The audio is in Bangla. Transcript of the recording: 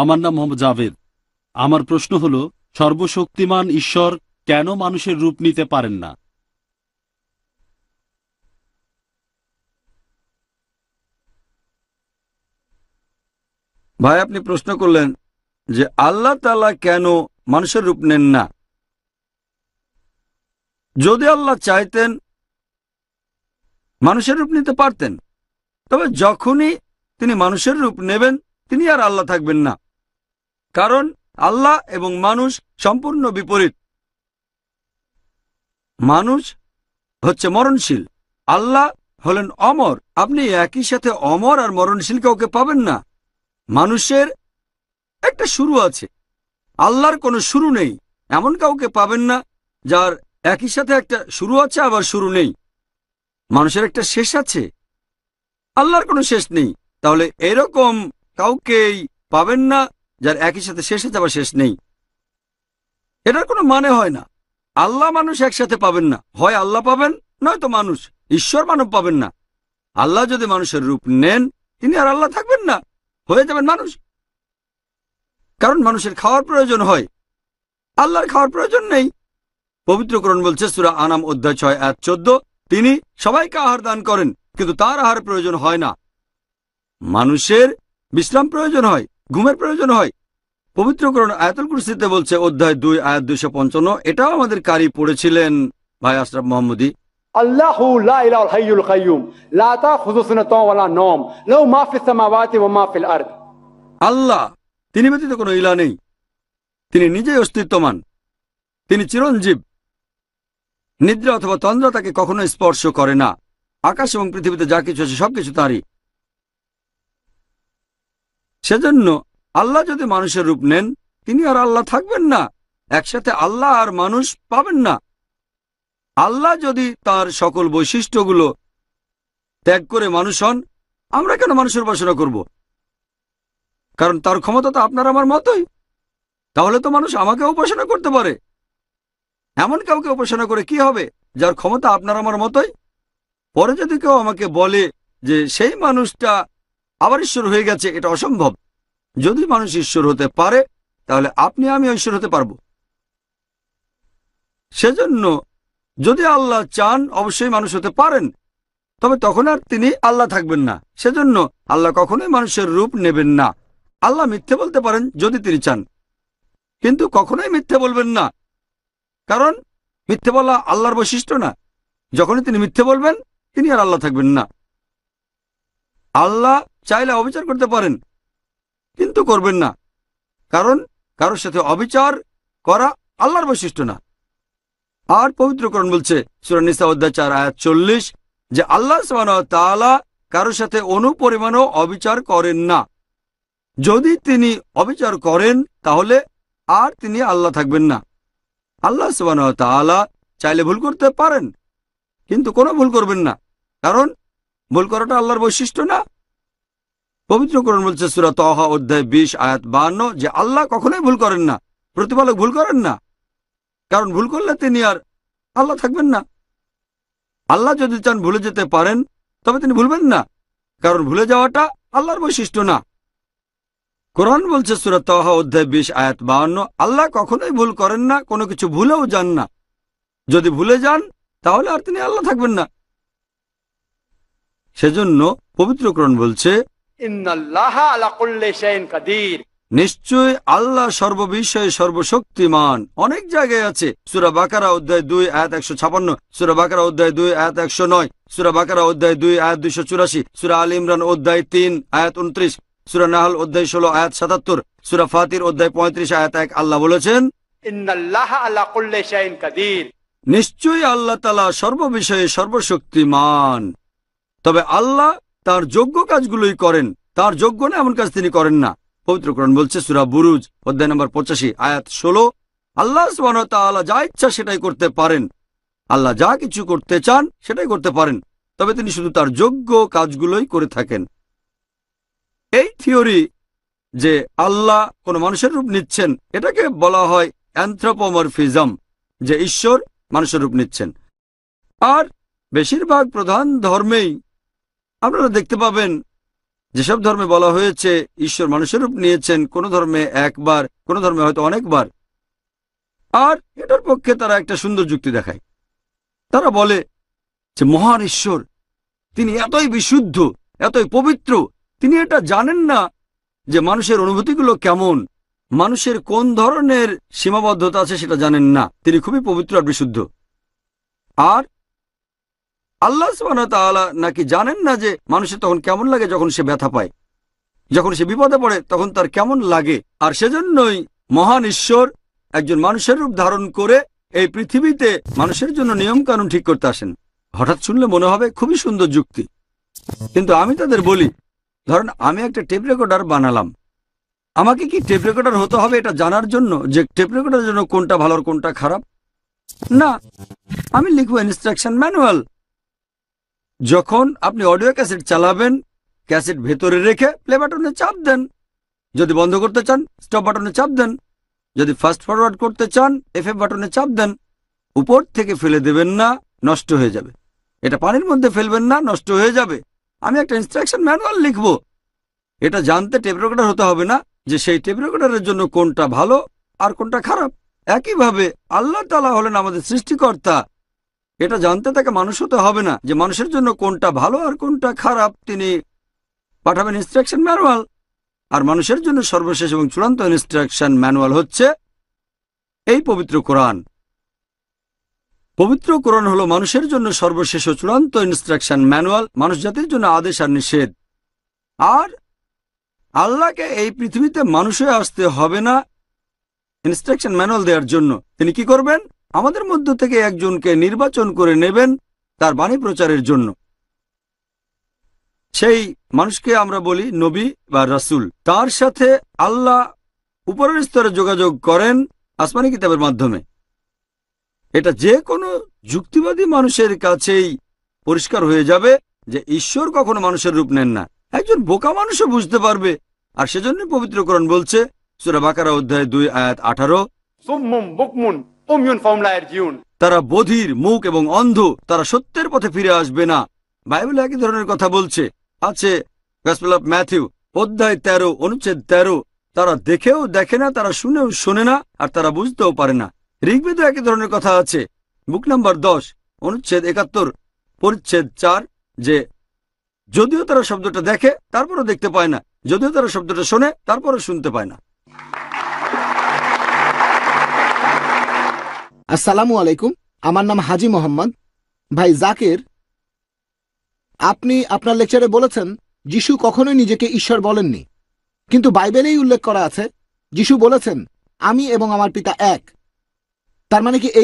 আমার নাম মোহাম্মদ জাভেদ আমার প্রশ্ন হল সর্বশক্তিমান ঈশ্বর কেন মানুষের রূপ নিতে পারেন না ভাই আপনি প্রশ্ন করলেন যে আল্লাহ তালা কেন মানুষের রূপ নেন না যদি আল্লাহ চাইতেন মানুষের রূপ নিতে পারতেন তবে যখনই তিনি মানুষের রূপ নেবেন তিনি আর আল্লাহ থাকবেন না কারণ আল্লাহ এবং মানুষ সম্পূর্ণ বিপরীত মানুষ হচ্ছে মরণশীল আল্লাহ হলেন অমর আপনি একই সাথে অমর আর মরণশীল কাউকে পাবেন না মানুষের একটা শুরু আছে আল্লাহর কোনো শুরু নেই এমন কাউকে পাবেন না যার একই সাথে একটা শুরু আছে আবার শুরু নেই মানুষের একটা শেষ আছে আল্লাহর কোনো শেষ নেই তাহলে এরকম কাউকেই পাবেন না যার একই সাথে শেষ হয়ে যাওয়ার শেষ নেই এটার কোনো মানে হয় না আল্লাহ মানুষ একসাথে পাবেন না হয় আল্লাহ পাবেন নয়তো মানুষ ঈশ্বর মানব পাবেন না আল্লাহ যদি মানুষের রূপ নেন তিনি আর আল্লাহ থাকবেন না হয়ে যাবেন মানুষ কারণ মানুষের খাওয়ার প্রয়োজন হয় আল্লাহর খাওয়ার প্রয়োজন নেই পবিত্রকরণ বলছে সুরা আনাম অধ্যায় ছয় এক চোদ্দ তিনি সবাইকে আহার দান করেন কিন্তু তার আহার প্রয়োজন হয় না মানুষের বিশ্রাম প্রয়োজন হয় ঘুমের প্রয়োজন হয় পবিত্রকরণ আয়াতুল কুরসিতে বলছে অধ্যায় দুই আয়াত দুইশো পঞ্চান্ন এটাও আমাদের কারি পড়েছিলেন ভাই আশরাফ মোহাম্মদী আল্লাহু লা ইলাহা হাইয়ুল কাইয়ুম লা তাখুযু সিনাতুন ওয়ালা আল্লাহ তিনি ব্যতীত কোনো ইলা নেই তিনি নিজেই অস্তিত্বমান তিনি চিরঞ্জীব নিদ্রা অথবা তন্দ্রা তাকে কখনো স্পর্শ করে না আকাশ এবং পৃথিবীতে যা কিছু আছে সবকিছু তাঁরই সেজন্য আল্লাহ যদি মানুষের রূপ নেন তিনি আর আল্লাহ থাকবেন না একসাথে আল্লাহ আর মানুষ পাবেন না আল্লাহ যদি তার সকল বৈশিষ্ট্যগুলো ত্যাগ করে মানুষ হন আমরা কেন মানুষের উপাসনা করব কারণ তার ক্ষমতা তো আপনার আমার মতোই তাহলে তো মানুষ আমাকে উপাসনা করতে পারে এমন কাউকে উপাসনা করে কি হবে যার ক্ষমতা আপনার আমার মতোই পরে যদি কেউ আমাকে বলে যে সেই মানুষটা আবার ঈশ্বর হয়ে গেছে এটা অসম্ভব যদি মানুষ ঈশ্বর হতে পারে তাহলে আপনি আমি ঈশ্বর হতে পারব সেজন্য যদি আল্লাহ চান অবশ্যই মানুষ হতে পারেন তবে তখন আর তিনি আল্লাহ থাকবেন না সেজন্য আল্লাহ কখনোই মানুষের রূপ নেবেন না আল্লাহ মিথ্যে বলতে পারেন যদি তিনি চান কিন্তু কখনোই মিথ্যে বলবেন না কারণ মিথ্যে বলা আল্লাহর বৈশিষ্ট্য না যখনই তিনি মিথ্যে বলবেন তিনি আর আল্লাহ থাকবেন না আল্লাহ চাইলে অবিচার করতে পারেন কিন্তু করবেন না কারণ কারোর সাথে অবিচার করা আল্লাহর বৈশিষ্ট্য না আর পবিত্রকরণ বলছে সুরানিসা অধ্যায় আয়াত চল্লিশ যে আল্লাহ তালা কারোর সাথে অনুপরিমাণও অবিচার করেন না যদি তিনি অবিচার করেন তাহলে আর তিনি আল্লাহ থাকবেন না আল্লাহ সুবাহ তালা চাইলে ভুল করতে পারেন কিন্তু কোনো ভুল করবেন না কারণ ভুল করাটা আল্লাহর বৈশিষ্ট্য না পবিত্র করণ বলছে সুরা তহা অধ্যায় বিশ আয়াত বাহান্ন যে আল্লাহ কখনোই ভুল করেন না প্রতিপালক ভুল করেন না কারণ ভুল করলে তিনি আর আল্লাহ থাকবেন না আল্লাহ যদি চান ভুলে যেতে পারেন তবে তিনি ভুলবেন না কারণ ভুলে যাওয়াটা আল্লাহর বৈশিষ্ট্য না কোরআন বলছে সুরা তহা অধ্যায় বিশ আয়াত বাহান্ন আল্লাহ কখনোই ভুল করেন না কোনো কিছু ভুলেও যান না যদি ভুলে যান তাহলে আর তিনি আল্লাহ থাকবেন না সেজন্য পবিত্রকরণ বলছে নিশ্চয় আল্লাহ সর্ববিষয়ে সর্বশক্তিমান অনেক জায়গায় আছে সুরা বাকারা অধ্যায় দুই আয়াত একশো ছাপান্ন সুরা বাকারা অধ্যায় দুই আয়াত একশো নয় সুরা বাকারা অধ্যায় দুই আয়াত দুইশো চুরাশি সুরা আল ইমরান অধ্যায় তিন আয়াত উনত্রিশ সুরা নাহাল অধ্যায় ষোলো আয়াত সাতাত্তর সুরা ফাতির অধ্যায় পঁয়ত্রিশ আয়াত এক আল্লাহ বলেছেন নিশ্চয়ই আল্লাহ তালা সর্ববিষয়ে সর্বশক্তিমান তবে আল্লাহ তার যোগ্য কাজগুলোই করেন তার যোগ্য না এমন কাজ তিনি করেন না পবিত্রকরণ বলছে সুরা বুরুজ অধ্যায় নম্বর পঁচাশি আয়াত ষোলো আল্লাহ আল্লাহ যা ইচ্ছা সেটাই করতে পারেন আল্লাহ যা কিছু করতে চান সেটাই করতে পারেন তবে তিনি শুধু তার যোগ্য কাজগুলোই করে থাকেন এই থিওরি যে আল্লাহ কোন মানুষের রূপ নিচ্ছেন এটাকে বলা হয় অ্যান্থ্রোপোমরফিজম যে ঈশ্বর মানুষের রূপ নিচ্ছেন আর বেশিরভাগ প্রধান ধর্মেই আপনারা দেখতে পাবেন যেসব ধর্মে বলা হয়েছে ঈশ্বর মানুষের রূপ নিয়েছেন কোন ধর্মে একবার কোন ধর্মে হয়তো অনেকবার আর এটার পক্ষে তারা একটা সুন্দর যুক্তি দেখায় তারা বলে যে মহান ঈশ্বর তিনি এতই বিশুদ্ধ এতই পবিত্র তিনি এটা জানেন না যে মানুষের অনুভূতিগুলো কেমন মানুষের কোন ধরনের সীমাবদ্ধতা আছে সেটা জানেন না তিনি খুবই পবিত্র আর বিশুদ্ধ আর আল্লাহ সুবাহতালা নাকি জানেন না যে মানুষের তখন কেমন লাগে যখন সে ব্যথা পায় যখন সে বিপদে পড়ে তখন তার কেমন লাগে আর সেজন্যই মহান ঈশ্বর একজন মানুষের রূপ ধারণ করে এই পৃথিবীতে মানুষের জন্য নিয়মকানুন ঠিক করতে আসেন হঠাৎ শুনলে মনে হবে খুবই সুন্দর যুক্তি কিন্তু আমি তাদের বলি ধরেন আমি একটা টেপ রেকর্ডার বানালাম আমাকে কি টেপ রেকর্ডার হতে হবে এটা জানার জন্য যে টেপ রেকর্ডারের জন্য কোনটা ভালো আর কোনটা খারাপ না আমি লিখবো ইনস্ট্রাকশন ম্যানুয়াল যখন আপনি অডিও ক্যাসেট চালাবেন ক্যাসেট ভেতরে রেখে প্লে বাটনে চাপ দেন যদি বন্ধ করতে চান স্টপ বাটনে চাপ দেন যদি ফাস্ট ফরওয়ার্ড করতে চান এফ বাটনে চাপ দেন উপর থেকে ফেলে দেবেন না নষ্ট হয়ে যাবে এটা পানির মধ্যে ফেলবেন না নষ্ট হয়ে যাবে আমি একটা ইনস্ট্রাকশন ম্যানুয়াল লিখব এটা জানতে টেপ রেকর্ডার হতে হবে না যে সেই টেপ রেকর্ডারের জন্য কোনটা ভালো আর কোনটা খারাপ একইভাবে আল্লাহ তালা হলেন আমাদের সৃষ্টিকর্তা এটা জানতে তাকে মানুষ হতে হবে না যে মানুষের জন্য কোনটা ভালো আর কোনটা খারাপ তিনি পাঠাবেন ইনস্ট্রাকশন ম্যানুয়াল আর মানুষের জন্য সর্বশেষ এবং চূড়ান্ত ইনস্ট্রাকশন ম্যানুয়াল হচ্ছে এই পবিত্র কোরআন পবিত্র কোরআন হলো মানুষের জন্য সর্বশেষ ও চূড়ান্ত ইনস্ট্রাকশন ম্যানুয়াল মানুষ জাতির জন্য আদেশ আর নিষেধ আর আল্লাহকে এই পৃথিবীতে মানুষে আসতে হবে না ইনস্ট্রাকশন ম্যানুয়াল দেওয়ার জন্য তিনি কি করবেন আমাদের মধ্য থেকে একজনকে নির্বাচন করে নেবেন তার বাণী প্রচারের জন্য সেই মানুষকে আমরা বলি নবী বা রাসুল তার সাথে আল্লাহ উপরের স্তরে যোগাযোগ করেন আসমানি কিতাবের মাধ্যমে এটা যে কোনো যুক্তিবাদী মানুষের কাছেই পরিষ্কার হয়ে যাবে যে ঈশ্বর কখনো মানুষের রূপ নেন না একজন বোকা মানুষও বুঝতে পারবে আর সেজন্য পবিত্রকরণ বলছে সুরা বাকারা অধ্যায় দুই আয়াত আঠারো তারা বধির মুখ এবং অন্ধ তারা সত্যের পথে ফিরে আসবে না বাইবেল একই ধরনের কথা বলছে আছে ম্যাথিউ অধ্যায় তেরো অনুচ্ছেদ তেরো তারা দেখেও দেখে না তারা শুনেও শোনে না আর তারা বুঝতেও পারে না ঋগ্বেদ একই ধরনের কথা আছে বুক নাম্বার দশ অনুচ্ছেদ একাত্তর পরিচ্ছেদ চার যে যদিও তারা শব্দটা দেখে তারপরও দেখতে পায় না যদিও তারা শব্দটা শোনে তারপরও শুনতে পায় না আসসালামু আলাইকুম আমার নাম হাজি মোহাম্মদ ভাই জাকির আপনি আপনার লেকচারে বলেছেন যিশু কখনোই নিজেকে ঈশ্বর বলেননি কিন্তু বাইবেলেই উল্লেখ করা আছে যিশু বলেছেন আমি এবং আমার পিতা এক তার মানে কি এই